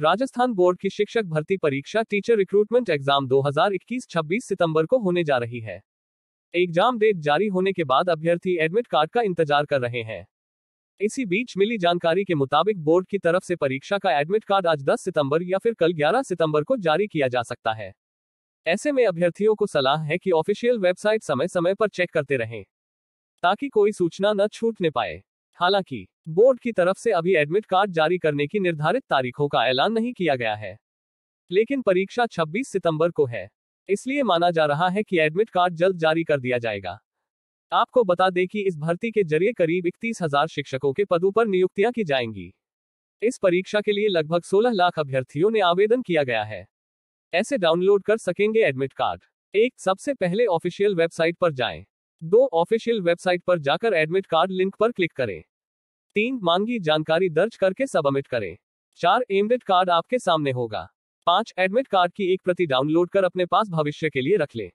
Rajasthan board की शिक्षक भर्ती परीक्षा टीचर रिक्रूटमेंट एग्जाम 2021-26 सितंबर को होने जा रही है एग्जाम डेट जारी होने के बाद अभ्यर्थी एडमिट कार्ड का इंतजार कर रहे हैं इसी बीच मिली जानकारी के मुताबिक बोर्ड की तरफ से परीक्षा का एडमिट कार्ड आज 10 सितंबर या फिर कल 11 सितंबर को जारी किया जा सकता है ऐसे में अभ्यर्थियों को सलाह है कि ऑफिशियल वेबसाइट समय समय पर चेक करते रहें ताकि कोई सूचना न छूटने पाए हालांकि बोर्ड की तरफ से अभी एडमिट कार्ड जारी करने की निर्धारित तारीखों का ऐलान नहीं किया गया है लेकिन परीक्षा 26 सितंबर को है इसलिए माना जा रहा है कि एडमिट कार्ड जल्द जारी कर दिया जाएगा आपको बता दें कि इस भर्ती के जरिए करीब इकतीस हजार शिक्षकों के पदों पर नियुक्तियां की जाएंगी इस परीक्षा के लिए लगभग 16 लाख अभ्यर्थियों ने आवेदन किया गया है ऐसे डाउनलोड कर सकेंगे एडमिट कार्ड एक सबसे पहले ऑफिशियल वेबसाइट पर जाएं। दो ऑफिशियल वेबसाइट पर जाकर एडमिट कार्ड लिंक पर क्लिक करें तीन मांगी जानकारी दर्ज करके सबमिट करें चार एमडेट कार्ड आपके सामने होगा पांच एडमिट कार्ड की एक प्रति डाउनलोड कर अपने पास भविष्य के लिए रख लें